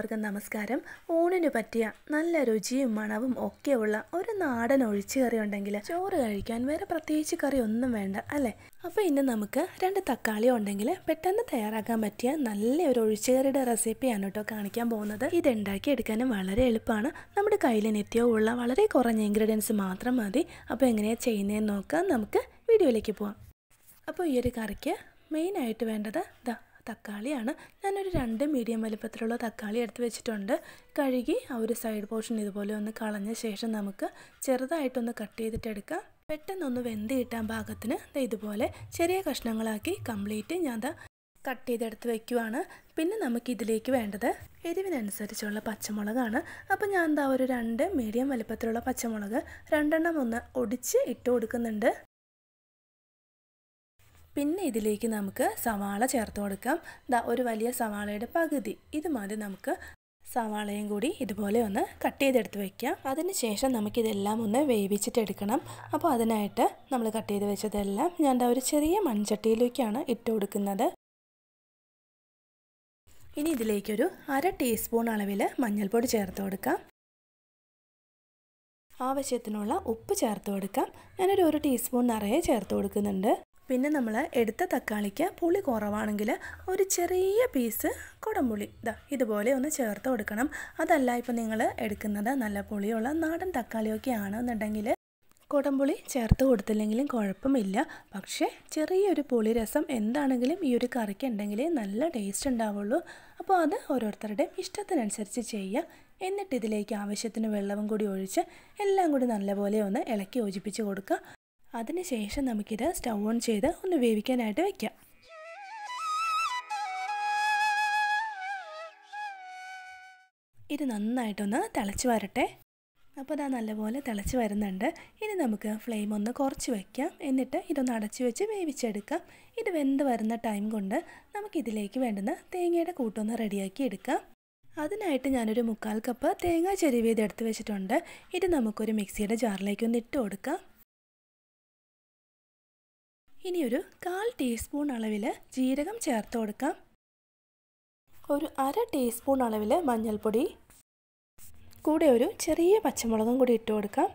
എല്ലാവർക്കും നമസ്കാരം ഊണിന് പറ്റിയ നല്ല രുചിയും മണവും ഒക്കെയുള്ള ഒരു നാടൻ ഒഴിച്ചു കറി ഉണ്ടെങ്കിൽ ചോറ് കഴിക്കാൻ വേറെ പ്രത്യേകിച്ച് കറി ഒന്നും വേണ്ട അല്ലേ അപ്പോൾ ഇന്ന് നമുക്ക് രണ്ട് തക്കാളി ഉണ്ടെങ്കിൽ പെട്ടെന്ന് തയ്യാറാക്കാൻ പറ്റിയ ഒരു ഒഴിച്ചുകറിയുടെ റെസിപ്പിയാണ് കേട്ടോ കാണിക്കാൻ പോകുന്നത് ഇത് എടുക്കാനും വളരെ എളുപ്പമാണ് നമ്മുടെ കയ്യിൽ നിത്യവും ഉള്ള വളരെ കുറഞ്ഞ ഇൻഗ്രീഡിയൻസ് മാത്രം മതി അപ്പോൾ എങ്ങനെയാണ് ചെയ്യുന്നതെന്ന് നോക്കാം നമുക്ക് വീഡിയോയിലേക്ക് പോവാം അപ്പോൾ ഈ ഒരു കറിക്ക് മെയിനായിട്ട് വേണ്ടത് ഇതാ തക്കാളിയാണ് ഞാനൊരു രണ്ട് മീഡിയം വലിപ്പത്തിലുള്ള തക്കാളി എടുത്ത് വെച്ചിട്ടുണ്ട് കഴുകി ആ ഒരു സൈഡ് പോർഷൻ ഇതുപോലെ ഒന്ന് കളഞ്ഞ ശേഷം നമുക്ക് ചെറുതായിട്ടൊന്ന് കട്ട് ചെയ്തിട്ടെടുക്കാം പെട്ടെന്നൊന്ന് വെന്ത് കിട്ടാൻ പാകത്തിന് ഇതുപോലെ ചെറിയ കഷ്ണങ്ങളാക്കി കംപ്ലീറ്റ് ഞാൻ കട്ട് ചെയ്തെടുത്ത് വെക്കുവാണ് പിന്നെ നമുക്ക് ഇതിലേക്ക് വേണ്ടത് എരിവിനനുസരിച്ചുള്ള പച്ചമുളകാണ് അപ്പോൾ ഞാൻ എന്താ ഒരു രണ്ട് മീഡിയം വലിപ്പത്തിലുള്ള പച്ചമുളക് രണ്ടെണ്ണം ഒന്ന് ഒടിച്ച് ഇട്ട് കൊടുക്കുന്നുണ്ട് പിന്നെ ഇതിലേക്ക് നമുക്ക് സവാള ചേർത്ത് കൊടുക്കാം ദാ ഒരു വലിയ സവാളയുടെ പകുതി ഇത് നമുക്ക് സവാളയും കൂടി ഇതുപോലെ ഒന്ന് കട്ട് ചെയ്തെടുത്ത് വയ്ക്കാം അതിനുശേഷം നമുക്കിതെല്ലാം ഒന്ന് വേവിച്ചിട്ടെടുക്കണം അപ്പോൾ അതിനായിട്ട് നമ്മൾ കട്ട് ചെയ്ത് വെച്ചതെല്ലാം ഞാൻ ഒരു ചെറിയ മൺചട്ടിയിലേക്കാണ് ഇട്ട് കൊടുക്കുന്നത് ഇനി ഇതിലേക്കൊരു അര ടീസ്പൂൺ അളവിൽ മഞ്ഞൾപ്പൊടി ചേർത്ത് കൊടുക്കാം ആവശ്യത്തിനുള്ള ഉപ്പ് ചേർത്ത് കൊടുക്കാം ഞാനൊരു ഒരു ടീസ്പൂൺ നിറയെ ചേർത്ത് കൊടുക്കുന്നുണ്ട് പിന്നെ നമ്മൾ എടുത്ത തക്കാളിക്ക് പുളി കുറവാണെങ്കിൽ ഒരു ചെറിയ പീസ് കുടംപുളി ഇതാ ഇതുപോലെ ഒന്ന് ചേർത്ത് കൊടുക്കണം അതല്ല ഇപ്പം നിങ്ങൾ എടുക്കുന്നത് നല്ല പുളിയുള്ള നാടൻ തക്കാളിയൊക്കെ ആണെന്നുണ്ടെങ്കിൽ കുടംപുളി ചേർത്ത് കൊടുത്തില്ലെങ്കിലും കുഴപ്പമില്ല പക്ഷേ ചെറിയൊരു പുളി രസം എന്താണെങ്കിലും ഈ ഒരു കറിക്ക് ഉണ്ടെങ്കിൽ നല്ല ടേസ്റ്റ് ഉണ്ടാവുള്ളൂ അപ്പോൾ അത് ഓരോരുത്തരുടെയും ഇഷ്ടത്തിനനുസരിച്ച് ചെയ്യുക എന്നിട്ട് ഇതിലേക്ക് ആവശ്യത്തിന് വെള്ളവും കൂടി ഒഴിച്ച് എല്ലാം കൂടി നല്ലപോലെ ഒന്ന് ഇളക്കി യോജിപ്പിച്ച് കൊടുക്കുക അതിനുശേഷം നമുക്കിത് സ്റ്റൗ ഓൺ ചെയ്ത് ഒന്ന് വേവിക്കാനായിട്ട് വെക്കാം ഇത് നന്നായിട്ടൊന്ന് തിളച്ച് വരട്ടെ അപ്പോൾ അതാ നല്ലപോലെ തിളച്ച് വരുന്നുണ്ട് ഇനി നമുക്ക് ഫ്ലെയിം ഒന്ന് കുറച്ച് വയ്ക്കാം എന്നിട്ട് ഇതൊന്ന് അടച്ച് വെച്ച് വേവിച്ചെടുക്കാം ഇത് വെന്ത് വരുന്ന ടൈം കൊണ്ട് നമുക്കിതിലേക്ക് വേണ്ടുന്ന തേങ്ങയുടെ കൂട്ടൊന്ന് റെഡിയാക്കി എടുക്കാം അതിനായിട്ട് ഞാനൊരു മുക്കാൽ കപ്പ് തേങ്ങ ചെരുവിയത് എടുത്ത് വെച്ചിട്ടുണ്ട് ഇത് നമുക്കൊരു മിക്സിയുടെ ജാറിലേക്ക് ഒന്ന് ഇട്ട് കൊടുക്കാം ഇനി ഒരു കാൽ ടീസ്പൂൺ അളവിൽ ജീരകം ചേർത്ത് കൊടുക്കാം ഒരു അര ടീസ്പൂൺ അളവിൽ മഞ്ഞൾപ്പൊടി കൂടെ ഒരു ചെറിയ പച്ചമുളകും കൂടി ഇട്ട് കൊടുക്കാം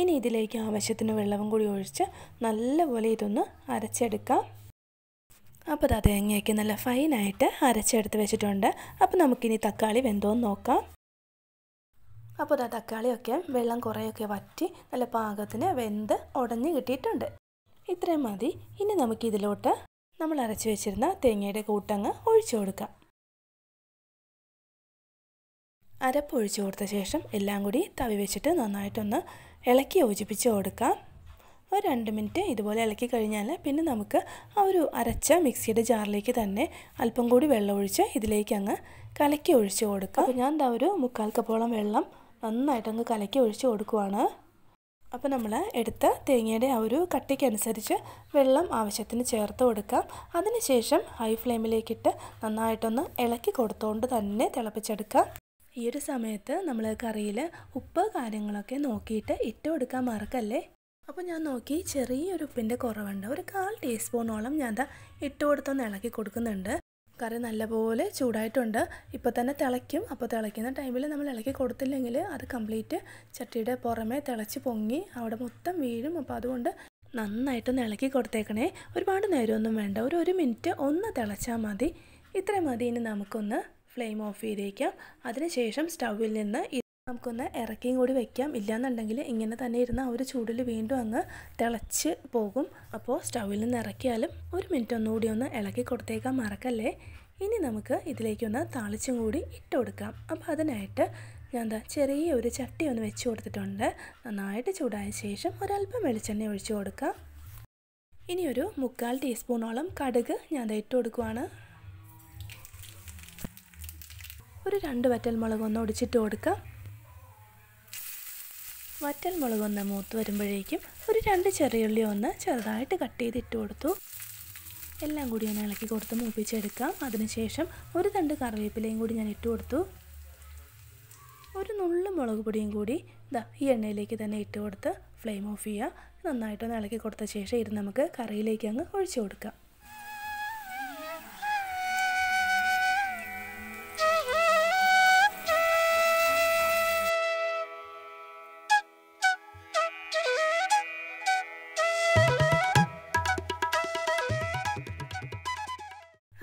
ഇനി ഇതിലേക്ക് ആവശ്യത്തിന് വെള്ളവും കൂടി ഒഴിച്ച് നല്ലപോലെ ഇതൊന്ന് അരച്ചെടുക്കാം അപ്പോൾ അത് തേങ്ങയൊക്കെ നല്ല ഫൈനായിട്ട് അരച്ചെടുത്ത് വെച്ചിട്ടുണ്ട് അപ്പോൾ നമുക്കിനി തക്കാളി വെന്തോന്ന് നോക്കാം അപ്പോൾ അത് തക്കാളിയൊക്കെ വെള്ളം കുറേയൊക്കെ വറ്റി നല്ല പാകത്തിന് വെന്ത് ഉടഞ്ഞ് കിട്ടിയിട്ടുണ്ട് ഇത്രയും മതി ഇനി നമുക്കിതിലോട്ട് നമ്മൾ അരച്ച് വെച്ചിരുന്ന തേങ്ങയുടെ കൂട്ടങ്ങ് ഒഴിച്ചു കൊടുക്കാം അരപ്പ് ഒഴിച്ചു കൊടുത്ത ശേഷം എല്ലാം കൂടി തവി വെച്ചിട്ട് നന്നായിട്ടൊന്ന് ഇളക്കി യോജിപ്പിച്ച് കൊടുക്കാം ഒരു രണ്ട് മിനിറ്റ് ഇതുപോലെ ഇളക്കി കഴിഞ്ഞാൽ പിന്നെ നമുക്ക് ആ ഒരു അരച്ച മിക്സിയുടെ ജാറിലേക്ക് തന്നെ അല്പം കൂടി വെള്ളം ഒഴിച്ച് ഇതിലേക്ക് അങ്ങ് കലക്കി ഒഴിച്ചു കൊടുക്കാം അപ്പോൾ ഞാൻ ഒരു മുക്കാൽ കപ്പോളം വെള്ളം നന്നായിട്ടങ്ങ് കലക്കി ഒഴിച്ചു കൊടുക്കുവാണ് അപ്പോൾ നമ്മൾ എടുത്ത തേങ്ങയുടെ ആ ഒരു കട്ടിക്കനുസരിച്ച് വെള്ളം ആവശ്യത്തിന് ചേർത്ത് കൊടുക്കാം അതിനുശേഷം ഹൈ ഫ്ലെയിമിലേക്കിട്ട് നന്നായിട്ടൊന്ന് ഇളക്കി കൊടുത്തുകൊണ്ട് തന്നെ തിളപ്പിച്ചെടുക്കാം ഈ ഒരു സമയത്ത് നമ്മൾ കറിയിൽ ഉപ്പ് കാര്യങ്ങളൊക്കെ നോക്കിയിട്ട് ഇട്ട് കൊടുക്കാൻ മറക്കല്ലേ അപ്പോൾ ഞാൻ നോക്കി ചെറിയൊരു ഉപ്പിൻ്റെ കുറവുണ്ട് ഒരു കാൽ ടീസ്പൂണോളം ഞാൻ ഇട്ട് കൊടുത്തൊന്ന് ഇളക്കി കൊടുക്കുന്നുണ്ട് കറി നല്ലപോലെ ചൂടായിട്ടുണ്ട് ഇപ്പോൾ തന്നെ തിളയ്ക്കും അപ്പോൾ തിളയ്ക്കുന്ന ടൈമിൽ നമ്മൾ ഇളക്കി കൊടുത്തില്ലെങ്കിൽ അത് കംപ്ലീറ്റ് ചട്ടിയുടെ പുറമേ തിളച്ച് പൊങ്ങി അവിടെ മൊത്തം വീഴും അപ്പോൾ അതുകൊണ്ട് നന്നായിട്ടൊന്ന് ഇളക്കി കൊടുത്തേക്കണേ ഒരുപാട് നേരമൊന്നും വേണ്ട ഒരു ഒരു മിനിറ്റ് ഒന്ന് തിളച്ചാൽ മതി ഇത്രയും മതി ഇനി നമുക്കൊന്ന് ഫ്ലെയിം ഓഫ് ചെയ്തേക്കാം അതിനുശേഷം സ്റ്റൗവിൽ നിന്ന് നമുക്കൊന്ന് ഇറക്കിയും കൂടി വെക്കാം ഇല്ലയെന്നുണ്ടെങ്കിൽ ഇങ്ങനെ തന്നെ ഇരുന്ന ആ ഒരു ചൂടിൽ വീണ്ടും അങ്ങ് തിളച്ച് പോകും അപ്പോൾ സ്റ്റൗവിൽ നിന്ന് ഇറക്കിയാലും ഒരു മിനിറ്റ് ഒന്നുകൂടി ഒന്ന് ഇളക്കി കൊടുത്തേക്കാൻ മറക്കല്ലേ ഇനി നമുക്ക് ഇതിലേക്കൊന്ന് താളിച്ചും കൂടി ഇട്ട് കൊടുക്കാം അപ്പോൾ അതിനായിട്ട് ഞാൻ എന്താ ചെറിയ ഒരു ചട്ടി ഒന്ന് വെച്ച് കൊടുത്തിട്ടുണ്ട് നന്നായിട്ട് ചൂടായ ശേഷം ഒരല്പം വെളിച്ചെണ്ണ ഒഴിച്ചു കൊടുക്കാം ഇനി ഒരു മുക്കാൽ ടീസ്പൂണോളം കടുക് ഞാൻ ഇട്ട് കൊടുക്കുവാണ് ഒരു രണ്ട് വറ്റൽ മുളക് ഒന്ന് ഒടിച്ചിട്ട് കൊടുക്കാം വറ്റൽ മുളകൊന്ന് മൂത്ത് വരുമ്പോഴേക്കും ഒരു രണ്ട് ചെറിയുള്ളി ഒന്ന് ചെറുതായിട്ട് കട്ട് ചെയ്തിട്ട് കൊടുത്തു എല്ലാം കൂടി ഒന്ന് ഇളക്കി കൊടുത്ത് മൂപ്പിച്ചെടുക്കാം അതിനുശേഷം ഒരു തണ്ട് കറിവേപ്പിലയും കൂടി ഞാൻ ഇട്ട് കൊടുത്തു ഒരു നുള്ളു മുളക് പൊടിയും കൂടി ഇതാ ഈ എണ്ണയിലേക്ക് തന്നെ ഇട്ട് കൊടുത്ത് ഫ്ലെയിം ഓഫ് ചെയ്യുക നന്നായിട്ടൊന്ന് ഇളക്കി കൊടുത്ത ശേഷം ഇത് നമുക്ക് കറിയിലേക്ക് അങ്ങ് ഒഴിച്ചു കൊടുക്കാം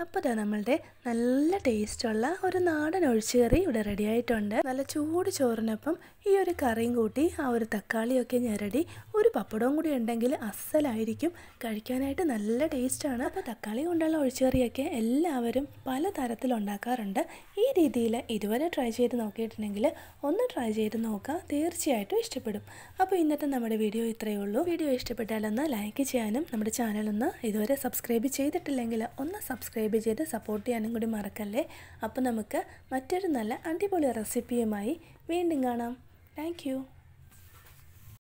അപ്പോൾ ഇതാ നമ്മളുടെ നല്ല ടേസ്റ്റുള്ള ഒരു നാടൻ ഒഴിച്ചുകറി ഇവിടെ റെഡി ആയിട്ടുണ്ട് നല്ല ചൂട് ചോറിനൊപ്പം ഈ ഒരു കറിയും കൂട്ടി ആ ഒരു തക്കാളിയൊക്കെ ഞെരടി ഒരു പപ്പടവും കൂടി ഉണ്ടെങ്കിൽ അസലായിരിക്കും കഴിക്കാനായിട്ട് നല്ല ടേസ്റ്റാണ് അപ്പോൾ തക്കാളി കൊണ്ടുള്ള ഒഴിച്ചുകറിയൊക്കെ എല്ലാവരും പല തരത്തിലുണ്ടാക്കാറുണ്ട് ഈ രീതിയിൽ ഇതുവരെ ട്രൈ ചെയ്ത് നോക്കിയിട്ടുണ്ടെങ്കിൽ ഒന്ന് ട്രൈ ചെയ്ത് നോക്കുക തീർച്ചയായിട്ടും ഇഷ്ടപ്പെടും അപ്പോൾ ഇന്നത്തെ നമ്മുടെ വീഡിയോ ഇത്രയേ ഉള്ളൂ വീഡിയോ ഇഷ്ടപ്പെട്ടാലൊന്ന് ലൈക്ക് ചെയ്യാനും നമ്മുടെ ചാനലൊന്ന് ഇതുവരെ സബ്സ്ക്രൈബ് ചെയ്തിട്ടില്ലെങ്കിൽ ഒന്ന് സബ്സ്ക്രൈബ് കൂടി ചെയ്ത് സപ്പോർട്ട് ചെയ്യാനും കൂടി മറക്കല്ലേ അപ്പോൾ നമുക്ക് മറ്റൊരു നല്ല അടിപൊളി റെസിപ്പിയുമായി വീണ്ടും കാണാം താങ്ക്